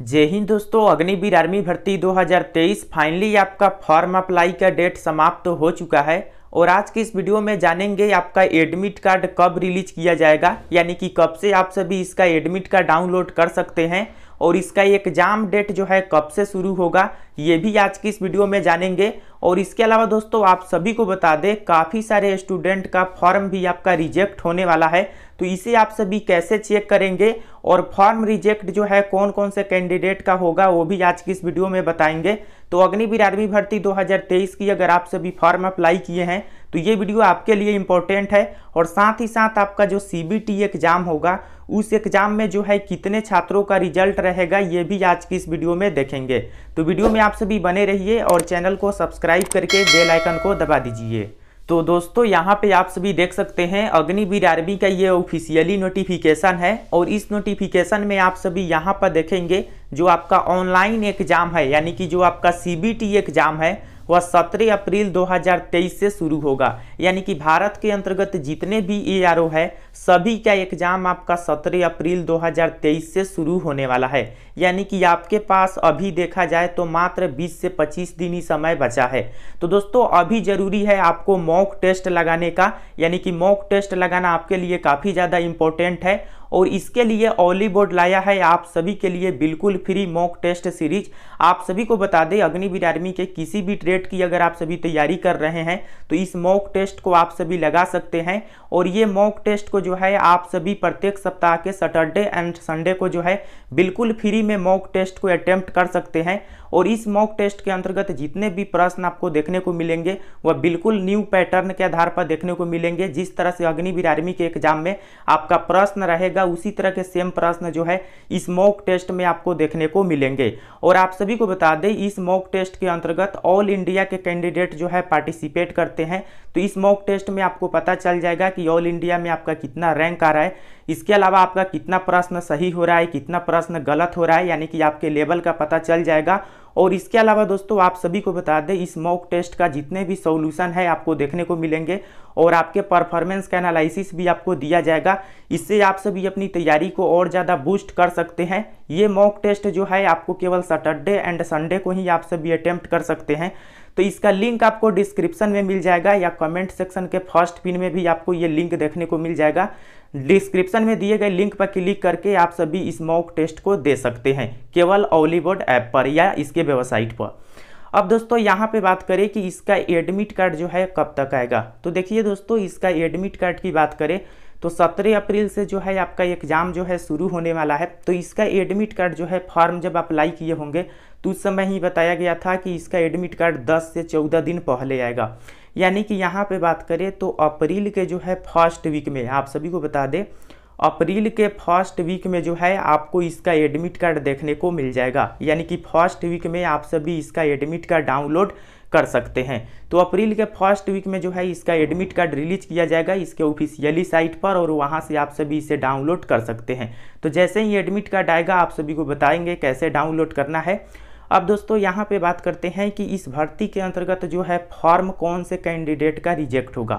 जय हिंद दोस्तों अग्निवीर आर्मी भर्ती 2023 फाइनली आपका फॉर्म अप्लाई का डेट समाप्त तो हो चुका है और आज की इस वीडियो में जानेंगे आपका एडमिट कार्ड कब रिलीज किया जाएगा यानी कि कब से आप सभी इसका एडमिट कार्ड डाउनलोड कर सकते हैं और इसका एग्जाम डेट जो है कब से शुरू होगा ये भी आज की इस वीडियो में जानेंगे और इसके अलावा दोस्तों आप सभी को बता दें काफ़ी सारे स्टूडेंट का फॉर्म भी आपका रिजेक्ट होने वाला है तो इसे आप सभी कैसे चेक करेंगे और फॉर्म रिजेक्ट जो है कौन कौन से कैंडिडेट का होगा वो भी आज की इस वीडियो में बताएंगे तो अग्निवीर आर्मी भर्ती 2023 की अगर आप सभी फॉर्म अप्लाई किए हैं तो ये वीडियो आपके लिए इम्पोर्टेंट है और साथ ही साथ आपका जो सी एग्ज़ाम होगा उस एग्ज़ाम में जो है कितने छात्रों का रिजल्ट रहेगा ये भी आज की इस वीडियो में देखेंगे तो वीडियो में आप सभी बने रहिए और चैनल को सब्सक्राइब करके बेल आइकन को दबा दीजिए तो दोस्तों यहाँ पे आप सभी देख सकते हैं अग्निवीर आर्मी का ये ऑफिशियली नोटिफिकेशन है और इस नोटिफिकेशन में आप सभी यहाँ पर देखेंगे जो आपका ऑनलाइन एग्जाम है यानी कि जो आपका सी एग्ज़ाम है वह 17 अप्रैल 2023 से शुरू होगा यानी कि भारत के अंतर्गत जितने भी ए आर ओ है सभी का एग्जाम आपका 17 अप्रैल 2023 से शुरू होने वाला है यानी कि आपके पास अभी देखा जाए तो मात्र 20 से 25 दिन ही समय बचा है तो दोस्तों अभी ज़रूरी है आपको मॉक टेस्ट लगाने का यानी कि मॉक टेस्ट लगाना आपके लिए काफ़ी ज़्यादा इम्पोर्टेंट है और इसके लिए ऑलीबोर्ड बोर्ड लाया है आप सभी के लिए बिल्कुल फ्री मॉक टेस्ट सीरीज आप सभी को बता दें अग्निवीर आर्मी के किसी भी ट्रेड की अगर आप सभी तैयारी कर रहे हैं तो इस मॉक टेस्ट को आप सभी लगा सकते हैं और ये मॉक टेस्ट को जो है आप सभी प्रत्येक सप्ताह के सैटरडे एंड संडे को जो है बिल्कुल फ्री फ्री में मॉक टेस्ट को अटैम्प्ट कर सकते हैं और इस मॉक टेस्ट के अंतर्गत जितने भी प्रश्न आपको देखने को मिलेंगे वह बिल्कुल न्यू पैटर्न के आधार पर देखने को मिलेंगे जिस तरह से अग्निवीर आर्मी के एग्जाम में आपका प्रश्न रहेगा उसी तरह के सेम प्रश्न जो है इस मॉक टेस्ट में आपको देखने को मिलेंगे और आप सभी को बता दें इस मॉक टेस्ट के अंतर्गत ऑल इंडिया के कैंडिडेट जो है पार्टिसिपेट करते हैं तो इस मॉक टेस्ट में आपको पता चल जाएगा कि ऑल इंडिया में आपका कितना रैंक आ रहा है इसके अलावा आपका कितना प्रश्न सही हो रहा है कितना प्रश्न गलत हो रहा है यानी कि आपके लेवल का पता चल जाएगा और इसके अलावा दोस्तों आप सभी को बता दें इस मॉक टेस्ट का जितने भी सोल्यूशन है आपको देखने को मिलेंगे और आपके परफॉर्मेंस का एनालिसिस भी आपको दिया जाएगा इससे आप सभी अपनी तैयारी को और ज़्यादा बूस्ट कर सकते हैं ये मॉक टेस्ट जो है आपको केवल सैटरडे एंड संडे को ही आप सभी अटैम्प्ट कर सकते हैं तो इसका लिंक आपको डिस्क्रिप्शन में मिल जाएगा या कमेंट सेक्शन के फर्स्ट पिन में भी आपको ये लिंक देखने को मिल जाएगा डिस्क्रिप्शन में दिए गए लिंक पर क्लिक करके आप सभी इस मॉक टेस्ट को दे सकते हैं केवल ओलीवुड ऐप पर या इसके वेबसाइट पर अब दोस्तों यहाँ पे बात करें कि इसका एडमिट कार्ड जो है कब तक आएगा तो देखिए दोस्तों इसका एडमिट कार्ड की बात करें तो 17 अप्रैल से जो है आपका एग्ज़ाम जो है शुरू होने वाला है तो इसका एडमिट कार्ड जो है फॉर्म जब अप्लाई किए होंगे तो उस समय ही बताया गया था कि इसका एडमिट कार्ड 10 से 14 दिन पहले आएगा यानी कि यहाँ पे बात करें तो अप्रैल के जो है फर्स्ट वीक में आप सभी को बता दें अप्रैल के फर्स्ट वीक में जो है आपको इसका एडमिट कार्ड देखने को मिल जाएगा यानी कि फर्स्ट वीक में आप सभी इसका एडमिट कार्ड डाउनलोड कर सकते हैं तो अप्रैल के फर्स्ट वीक में जो है इसका एडमिट कार्ड रिलीज किया जाएगा इसके ऑफिशियली साइट पर और वहां से आप सभी इसे डाउनलोड कर सकते हैं तो जैसे ही एडमिट कार्ड आएगा आप सभी को बताएंगे कैसे डाउनलोड करना है अब दोस्तों यहाँ पे बात करते हैं कि इस भर्ती के अंतर्गत जो है फॉर्म कौन से कैंडिडेट का रिजेक्ट होगा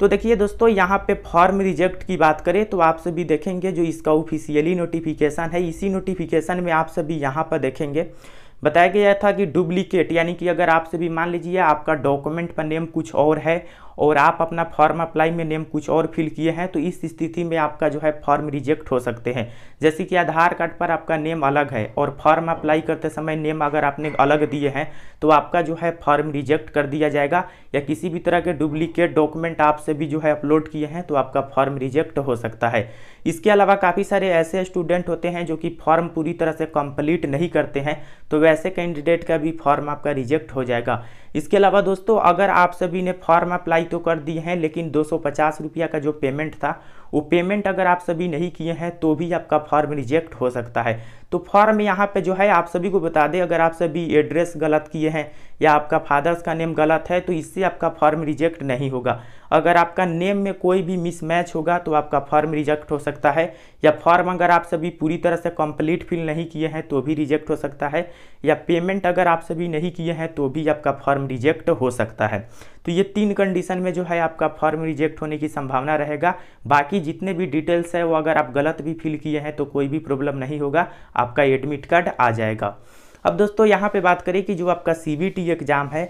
तो देखिए दोस्तों यहाँ पे फॉर्म रिजेक्ट की बात करें तो आप सभी देखेंगे जो इसका ऑफिशियली नोटिफिकेशन है इसी नोटिफिकेशन में आप सभी यहाँ पर देखेंगे बताया गया था कि डुप्लीकेट यानी कि अगर आप सभी मान लीजिए आपका डॉक्यूमेंट पर नेम कुछ और है और आप अपना फॉर्म अप्लाई में नेम कुछ और फिल किए हैं तो इस स्थिति में आपका जो है फॉर्म रिजेक्ट हो सकते हैं जैसे कि आधार कार्ड पर आपका नेम अलग है और फॉर्म अप्लाई करते समय नेम अगर आपने अलग दिए हैं तो आपका जो है फॉर्म रिजेक्ट कर दिया जाएगा या किसी भी तरह के डुप्लीकेट डॉक्यूमेंट आपसे भी जो है अपलोड किए हैं तो आपका फॉर्म रिजेक्ट हो सकता है इसके अलावा काफ़ी सारे ऐसे स्टूडेंट होते हैं जो कि फॉर्म पूरी तरह से कंप्लीट नहीं करते हैं तो वैसे कैंडिडेट का भी फॉर्म आपका रिजेक्ट हो जाएगा इसके अलावा दोस्तों अगर आप सभी ने फॉर्म अप्लाई तो कर दिए हैं लेकिन दो रुपया का जो पेमेंट था वो पेमेंट अगर आप सभी नहीं किए हैं तो भी आपका फॉर्म रिजेक्ट हो सकता है तो फॉर्म यहाँ पे जो है आप सभी को बता दें अगर आप सभी एड्रेस गलत किए हैं या आपका फादर्स का नेम गलत है तो इससे आपका फॉर्म रिजेक्ट नहीं होगा अगर आपका नेम में कोई भी मिसमैच होगा तो आपका फॉर्म रिजेक्ट हो सकता है या फॉर्म अगर आप सभी पूरी तरह से कंप्लीट फिल नहीं किए हैं तो भी रिजेक्ट हो सकता है या पेमेंट अगर आप सभी नहीं किए हैं तो भी आपका फॉर्म रिजेक्ट हो सकता है तो ये तीन कंडीशन में जो है आपका फॉर्म रिजेक्ट होने की संभावना रहेगा बाकी जितने भी डिटेल्स है वो अगर आप गलत भी फिल किए हैं तो कोई भी प्रॉब्लम नहीं होगा आपका एडमिट कार्ड आ जाएगा अब दोस्तों यहाँ पे बात करें कि जो आपका सी एग्ज़ाम है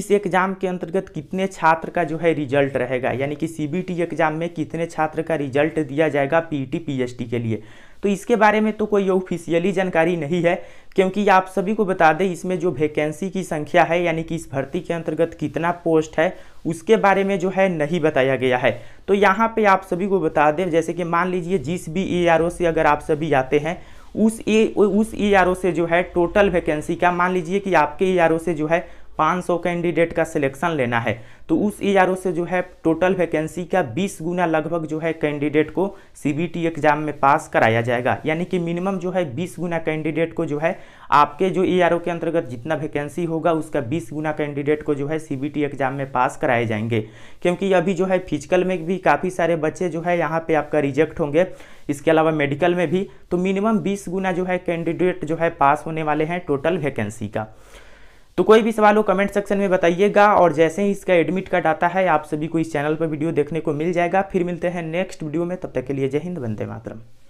इस एग्ज़ाम के अंतर्गत कितने छात्र का जो है रिजल्ट रहेगा यानी कि सी एग्ज़ाम में कितने छात्र का रिजल्ट दिया जाएगा पी टी e के लिए तो इसके बारे में तो कोई ऑफिशियली जानकारी नहीं है क्योंकि आप सभी को बता दें इसमें जो वैकेंसी की संख्या है यानी कि इस भर्ती के अंतर्गत कितना पोस्ट है उसके बारे में जो है नहीं बताया गया है तो यहाँ पे आप सभी को बता दें जैसे कि मान लीजिए जिस भी ए से अगर आप सभी आते हैं उस ए उस ई आर ओ से जो है टोटल वैकेंसी का मान लीजिए कि आपके ई आर ओ से जो है 500 कैंडिडेट का सिलेक्शन लेना है तो उस ई से जो है टोटल वैकेंसी का 20 गुना लगभग जो है कैंडिडेट को सी एग्जाम में पास कराया जाएगा यानी कि मिनिमम जो है 20 गुना कैंडिडेट को जो है आपके जो ई के अंतर्गत जितना वैकेंसी होगा उसका 20 गुना कैंडिडेट को जो है सी एग्जाम में पास कराए जाएंगे क्योंकि अभी जो है फिजिकल में भी काफ़ी सारे बच्चे जो है यहाँ पर आपका रिजेक्ट होंगे इसके अलावा मेडिकल में भी तो मिनिमम बीस गुना जो है कैंडिडेट जो है पास होने वाले हैं टोटल वैकेंसी का तो कोई भी सवाल हो कमेंट सेक्शन में बताइएगा और जैसे ही इसका एडमिट कार्ड आता है आप सभी को इस चैनल पर वीडियो देखने को मिल जाएगा फिर मिलते हैं नेक्स्ट वीडियो में तब तक के लिए जय हिंद वंदे मातरम